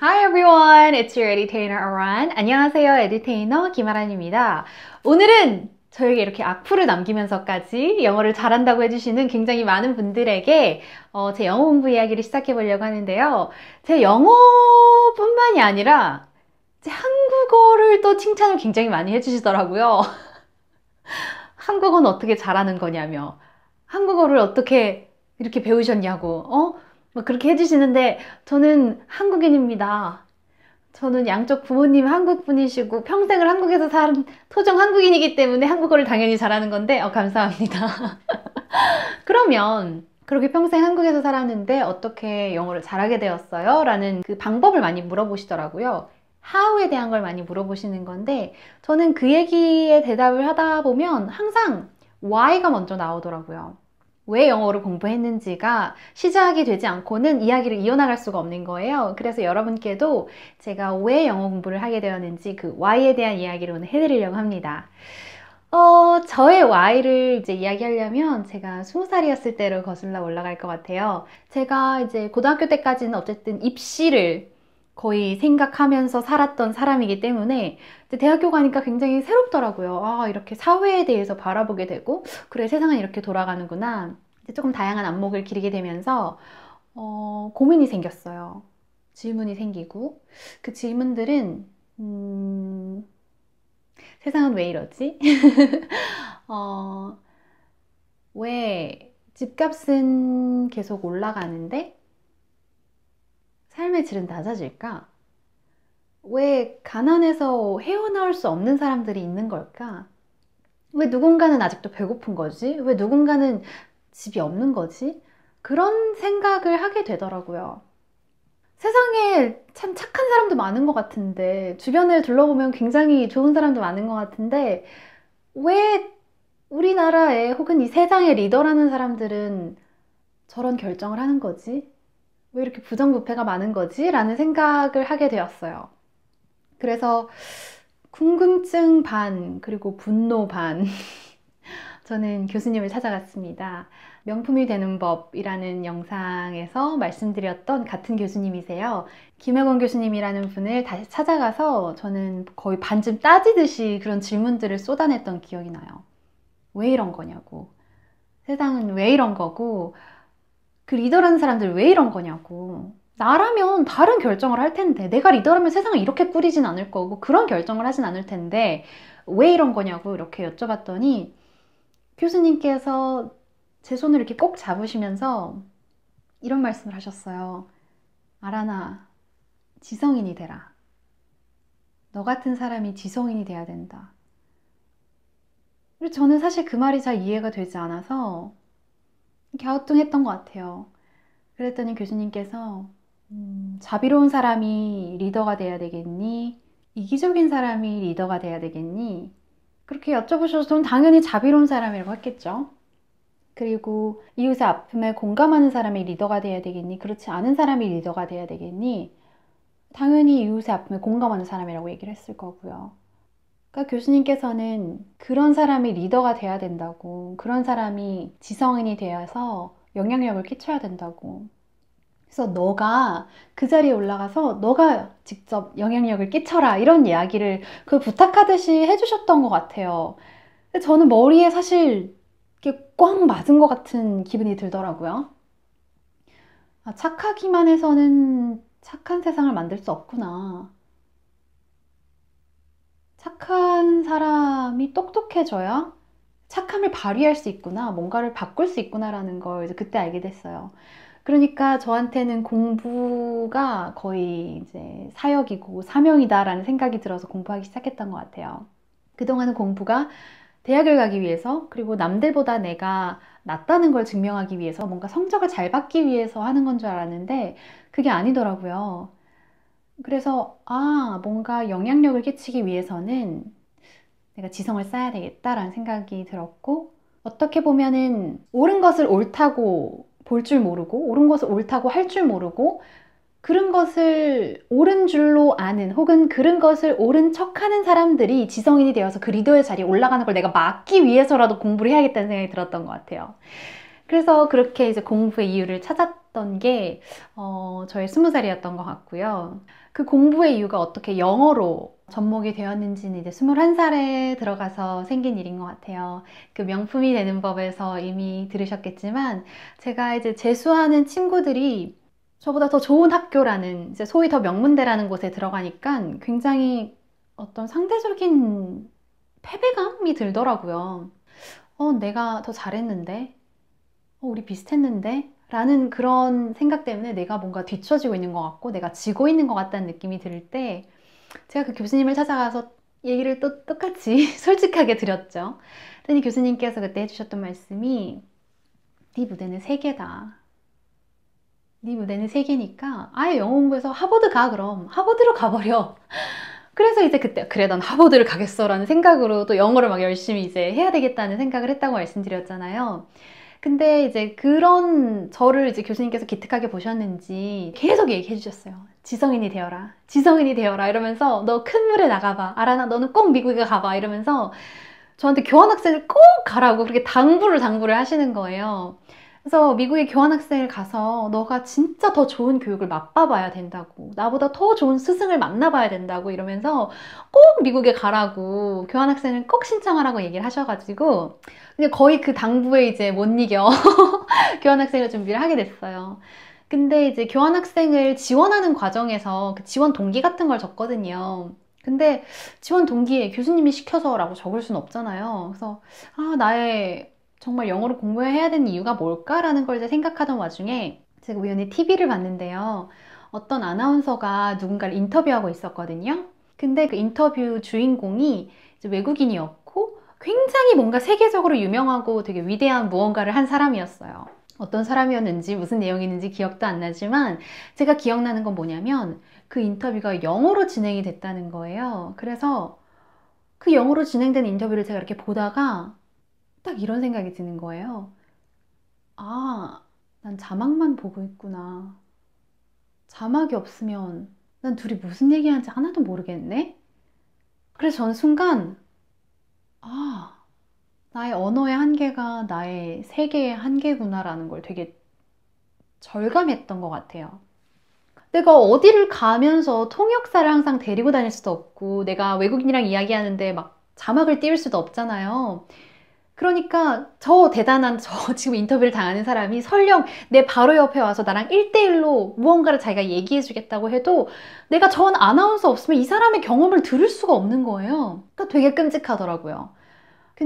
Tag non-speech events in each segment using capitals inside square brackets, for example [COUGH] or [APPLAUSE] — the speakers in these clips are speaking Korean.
Hi everyone, it's your edutainer Aran. 안녕하세요, 에디테이너 김아란입니다. 오늘은 저에게 이렇게 악플을 남기면서까지 영어를 잘한다고 해주시는 굉장히 많은 분들에게 어, 제 영어 공부 이야기를 시작해 보려고 하는데요. 제 영어뿐만이 아니라 제 한국어를 또 칭찬을 굉장히 많이 해주시더라고요. [LAUGHS] 한국어는 어떻게 잘하는 거냐며, 한국어를 어떻게 이렇게 배우셨냐고, 어? 막 뭐 그렇게 해주시는데 저는 한국인입니다. 저는 양쪽 부모님 한국 분이시고 평생을 한국에서 산 토종 한국인이기 때문에 한국어를 당연히 잘하는 건데 어, 감사합니다. [LAUGHS] 그러면 그렇게 평생 한국에서 살았는데 어떻게 영어를 잘하게 되었어요? 라는 그 방법을 많이 물어보시더라고요. how에 대한 걸 많이 물어보시는 건데 저는 그 얘기에 대답을 하다 보면 항상 why가 먼저 나오더라고요. 왜 영어를 공부했는지가 시작이 되지 않고는 이야기를 이어나갈 수가 없는 거예요. 그래서 여러분께도 제가 왜 영어 공부를 하게 되었는지 그 why에 대한 이야기를 오늘 해드리려고 합니다. 어, 저의 Y를 이제 이야기하려면 제가 20살이었을 때로 거슬러 올라갈 것 같아요. 제가 이제 고등학교 때까지는 어쨌든 입시를 거의 생각하면서 살았던 사람이기 때문에 대학교 가니까 굉장히 새롭더라고요. 아, 이렇게 사회에 대해서 바라보게 되고, 그래, 세상은 이렇게 돌아가는구나. 조금 다양한 안목을 기르게 되면서, 어, 고민이 생겼어요. 질문이 생기고, 그 질문들은, 음, 세상은 왜 이러지? [LAUGHS] 어, 왜 집값은 계속 올라가는데 삶의 질은 낮아질까? 왜가난해서 헤어나올 수 없는 사람들이 있는 걸까? 왜 누군가는 아직도 배고픈 거지? 왜 누군가는 집이 없는 거지? 그런 생각을 하게 되더라고요. 세상에 참 착한 사람도 많은 것 같은데, 주변을 둘러보면 굉장히 좋은 사람도 많은 것 같은데, 왜 우리나라에 혹은 이 세상의 리더라는 사람들은 저런 결정을 하는 거지? 왜 이렇게 부정부패가 많은 거지? 라는 생각을 하게 되었어요. 그래서 궁금증 반, 그리고 분노 반. [LAUGHS] 저는 교수님을 찾아갔습니다. 명품이 되는 법이라는 영상에서 말씀드렸던 같은 교수님이세요. 김혜건 교수님이라는 분을 다시 찾아가서 저는 거의 반쯤 따지듯이 그런 질문들을 쏟아냈던 기억이 나요. 왜 이런 거냐고. 세상은 왜 이런 거고, 그 리더라는 사람들 왜 이런 거냐고. 나라면 다른 결정을 할 텐데, 내가 리더라면 세상을 이렇게 꾸리진 않을 거고, 그런 결정을 하진 않을 텐데, 왜 이런 거냐고 이렇게 여쭤봤더니, 교수님께서 제 손을 이렇게 꼭 잡으시면서 이런 말씀을 하셨어요. 아라나, 지성인이 되라. 너 같은 사람이 지성인이 돼야 된다. 그리고 저는 사실 그 말이 잘 이해가 되지 않아서 갸우뚱했던 것 같아요. 그랬더니 교수님께서 음, 자비로운 사람이 리더가 돼야 되겠니? 이기적인 사람이 리더가 돼야 되겠니? 그렇게 여쭤보셔서 저는 당연히 자비로운 사람이라고 했겠죠. 그리고 이웃의 아픔에 공감하는 사람이 리더가 돼야 되겠니? 그렇지 않은 사람이 리더가 돼야 되겠니? 당연히 이웃의 아픔에 공감하는 사람이라고 얘기를 했을 거고요. 그러니까 교수님께서는 그런 사람이 리더가 돼야 된다고, 그런 사람이 지성인이 되어서 영향력을 끼쳐야 된다고. 그래서 너가 그 자리에 올라가서 너가 직접 영향력을 끼쳐라 이런 이야기를 그 부탁하듯이 해주셨던 것 같아요. 근데 저는 머리에 사실 이렇게 꽝 맞은 것 같은 기분이 들더라고요. 아, 착하기만 해서는 착한 세상을 만들 수 없구나. 착한 사람이 똑똑해져야 착함을 발휘할 수 있구나, 뭔가를 바꿀 수 있구나라는 걸 그때 알게 됐어요. 그러니까 저한테는 공부가 거의 이제 사역이고 사명이다라는 생각이 들어서 공부하기 시작했던 것 같아요. 그동안은 공부가 대학을 가기 위해서 그리고 남들보다 내가 낫다는 걸 증명하기 위해서 뭔가 성적을 잘 받기 위해서 하는 건 줄 알았는데 그게 아니더라고요. 그래서 아, 뭔가 영향력을 끼치기 위해서는 내가 지성을 쌓아야 되겠다라는 생각이 들었고 어떻게 보면은 옳은 것을 옳다고 볼 줄 모르고 옳은 것을 옳다고 할 줄 모르고 그런 것을 옳은 줄로 아는 혹은 그런 것을 옳은 척하는 사람들이 지성인이 되어서 그 리더의 자리에 올라가는 걸 내가 막기 위해서라도 공부를 해야겠다는 생각이 들었던 것 같아요. 그래서 그렇게 이제 공부의 이유를 찾았던 게 어, 저의 스무 살이었던 것 같고요. 그 공부의 이유가 어떻게 영어로 접목이 되었는지는 이제 21살에 들어가서 생긴 일인 것 같아요. 그 명품이 되는 법에서 이미 들으셨겠지만 제가 이제 재수하는 친구들이 저보다 더 좋은 학교라는 이제 소위 더 명문대라는 곳에 들어가니까 굉장히 어떤 상대적인 패배감이 들더라고요. 어, 내가 더 잘했는데? 어, 우리 비슷했는데? 라는 그런 생각 때문에 내가 뭔가 뒤처지고 있는 것 같고 내가 지고 있는 것 같다는 느낌이 들 때 제가 그 교수님을 찾아가서 얘기를 또 똑같이 [LAUGHS] 솔직하게 드렸죠. 그랬더니 교수님께서 그때 해주셨던 말씀이 네 무대는 세 개다. 네 무대는 세 개니까 아예 영어 공부해서 하버드 가 그럼 하버드로 가버려. [LAUGHS] 그래서 이제 그때 그래 난 하버드를 가겠어라는 생각으로 또 영어를 막 열심히 이제 해야 되겠다는 생각을 했다고 말씀드렸잖아요. 근데 이제 그런 저를 이제 교수님께서 기특하게 보셨는지 계속 얘기해 주셨어요. 지성인이 되어라. 지성인이 되어라. 이러면서 너 큰 물에 나가봐. 아라나 너는 꼭 미국에 가봐. 이러면서 저한테 교환학생을 꼭 가라고 그렇게 당부를 당부를 하시는 거예요. 그래서 미국에 교환학생을 가서 너가 진짜 더 좋은 교육을 맛봐봐야 된다고 나보다 더 좋은 스승을 만나봐야 된다고 이러면서 꼭 미국에 가라고 교환학생을 꼭 신청하라고 얘기를 하셔가지고 근데 거의 그 당부에 이제 못 이겨 [LAUGHS] 교환학생을 준비를 하게 됐어요 근데 이제 교환학생을 지원하는 과정에서 그 지원 동기 같은 걸 적거든요 근데 지원 동기에 교수님이 시켜서 라고 적을 순 없잖아요 그래서 아 나의 정말 영어를 공부해야 되는 이유가 뭘까라는 걸 이제 생각하던 와중에 제가 우연히 TV를 봤는데요. 어떤 아나운서가 누군가를 인터뷰하고 있었거든요. 근데 그 인터뷰 주인공이 외국인이었고 굉장히 뭔가 세계적으로 유명하고 되게 위대한 무언가를 한 사람이었어요. 어떤 사람이었는지 무슨 내용이었는지 기억도 안 나지만 제가 기억나는 건 뭐냐면 그 인터뷰가 영어로 진행이 됐다는 거예요. 그래서 그 영어로 진행된 인터뷰를 제가 이렇게 보다가 딱 이런 생각이 드는 거예요. 아, 난 자막만 보고 있구나. 자막이 없으면 난 둘이 무슨 얘기하는지 하나도 모르겠네? 그래서 전 순간, 아, 나의 언어의 한계가 나의 세계의 한계구나라는 걸 되게 절감했던 것 같아요. 내가 어디를 가면서 통역사를 항상 데리고 다닐 수도 없고, 내가 외국인이랑 이야기하는데 막 자막을 띄울 수도 없잖아요. 그러니까 저 대단한 저 [LAUGHS] 지금 인터뷰를 당하는 사람이 설령 내 바로 옆에 와서 나랑 일대일로 무언가를 자기가 얘기해 주겠다고 해도 내가 전 아나운서 없으면 이 사람의 경험을 들을 수가 없는 거예요. 그러니까 되게 끔찍하더라고요.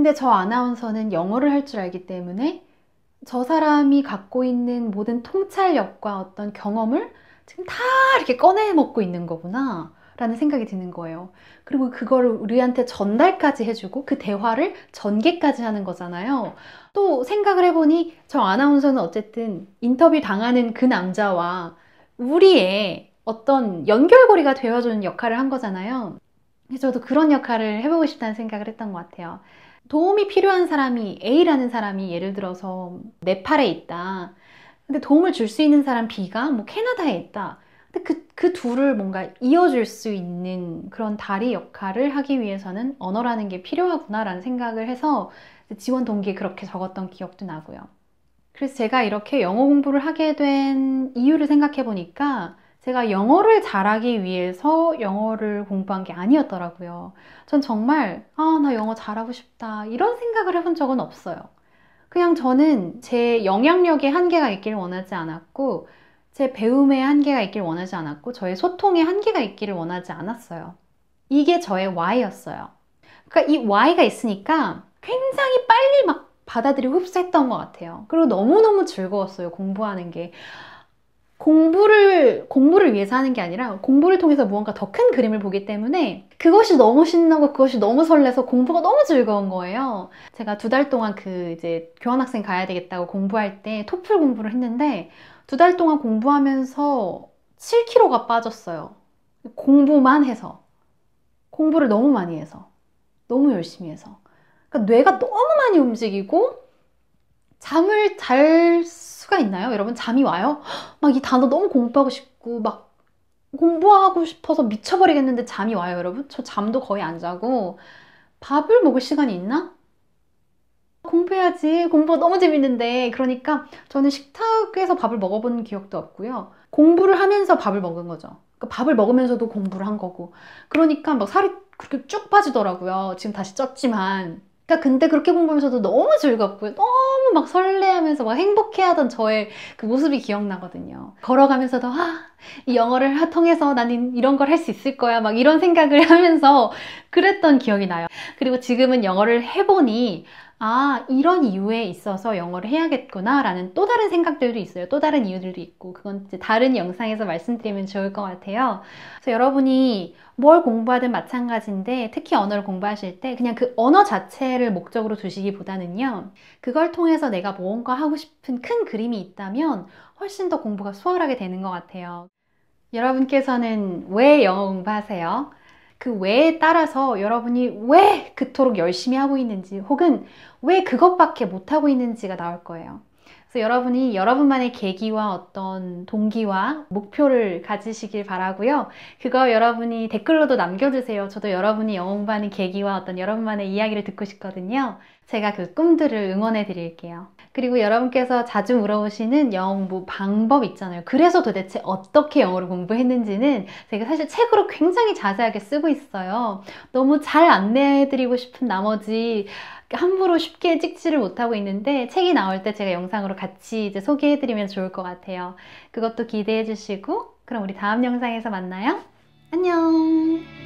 근데 저 아나운서는 영어를 할 줄 알기 때문에 저 사람이 갖고 있는 모든 통찰력과 어떤 경험을 지금 다 이렇게 꺼내 먹고 있는 거구나. 라는 생각이 드는 거예요. 그리고 그걸 우리한테 전달까지 해주고 그 대화를 전개까지 하는 거잖아요. 또 생각을 해보니 저 아나운서는 어쨌든 인터뷰 당하는 그 남자와 우리의 어떤 연결고리가 되어주는 역할을 한 거잖아요. 저도 그런 역할을 해보고 싶다는 생각을 했던 것 같아요. 도움이 필요한 사람이 A라는 사람이 예를 들어서 네팔에 있다. 근데 도움을 줄 수 있는 사람 B가 뭐 캐나다에 있다. 근데 그, 그 둘을 뭔가 이어줄 수 있는 그런 다리 역할을 하기 위해서는 언어라는 게 필요하구나라는 생각을 해서 지원 동기에 그렇게 적었던 기억도 나고요. 그래서 제가 이렇게 영어 공부를 하게 된 이유를 생각해 보니까 제가 영어를 잘하기 위해서 영어를 공부한 게 아니었더라고요. 전 정말, 아, 나 영어 잘하고 싶다. 이런 생각을 해본 적은 없어요. 그냥 저는 제 영향력의 한계가 있기를 원하지 않았고, 제 배움의 한계가 있길 원하지 않았고 저의 소통의 한계가 있기를 원하지 않았어요. 이게 저의 Y였어요. 그러니까 이 Y가 있으니까 굉장히 빨리 막 받아들이고 흡수했던 것 같아요. 그리고 너무너무 즐거웠어요. 공부하는 게. 공부를 공부를 위해서 하는 게 아니라 공부를 통해서 무언가 더 큰 그림을 보기 때문에 그것이 너무 신나고 그것이 너무 설레서 공부가 너무 즐거운 거예요. 제가 두 달 동안 그 이제 교환학생 가야 되겠다고 공부할 때 토플 공부를 했는데 두 달 동안 공부하면서 7kg가 빠졌어요. 공부만 해서 공부를 너무 많이 해서 너무 열심히 해서 그러니까 뇌가 너무 많이 움직이고 잠을 잘 수가 있나요? 여러분 잠이 와요? 막 이 단어 너무 공부하고 싶고 막 공부하고 싶어서 미쳐버리겠는데 잠이 와요, 여러분? 저 잠도 거의 안 자고 밥을 먹을 시간이 있나? 공부해야지. 공부 가 너무 재밌는데. 그러니까 저는 식탁에서 밥을 먹어본 기억도 없고요. 공부를 하면서 밥을 먹은 거죠. 그러니까 밥을 먹으면서도 공부를 한 거고. 그러니까 막 살이 그렇게 쭉 빠지더라고요. 지금 다시 쪘지만. 그러니까 근데 그렇게 공부하면서도 너무 즐겁고 너무 막 설레하면서 막 행복해하던 저의 그 모습이 기억나거든요. 걸어가면서도 아, 이 영어를 통해서 나는 이런 걸 할 수 있을 거야 막 이런 생각을 하면서 그랬던 기억이 나요. [LAUGHS] 그리고 지금은 영어를 해보니 아 이런 이유에 있어서 영어를 해야겠구나 라는 또 다른 생각들도 있어요 또 다른 이유들도 있고 그건 이제 다른 영상에서 말씀드리면 좋을 것 같아요 그래서 여러분이 뭘 공부하든 마찬가지인데 특히 언어를 공부하실 때 그냥 그 언어 자체를 목적으로 두시기보다는요 그걸 통해서 내가 무언가 하고 싶은 큰 그림이 있다면 훨씬 더 공부가 수월하게 되는 것 같아요 여러분께서는 왜 영어 공부하세요? 그 외에 따라서 여러분이 왜 그토록 열심히 하고 있는지 혹은 왜 그것밖에 못하고 있는지가 나올 거예요. 그래서 여러분이 여러분만의 계기와 어떤 동기와 목표를 가지시길 바라고요. 그거 여러분이 댓글로도 남겨주세요. 저도 여러분이 영어 공부하는 계기와 어떤 여러분만의 이야기를 듣고 싶거든요. 제가 그 꿈들을 응원해 드릴게요. 그리고 여러분께서 자주 물어보시는 영어 공부 방법 있잖아요. 그래서 도대체 어떻게 영어를 공부했는지는 제가 사실 책으로 굉장히 자세하게 쓰고 있어요. 너무 잘 안내해 드리고 싶은 나머지 함부로 쉽게 찍지를 못하고 있는데 책이 나올 때 제가 영상으로 같이 이제 소개해드리면 좋을 것 같아요. 그것도 기대해 주시고 그럼 우리 다음 영상에서 만나요. 안녕!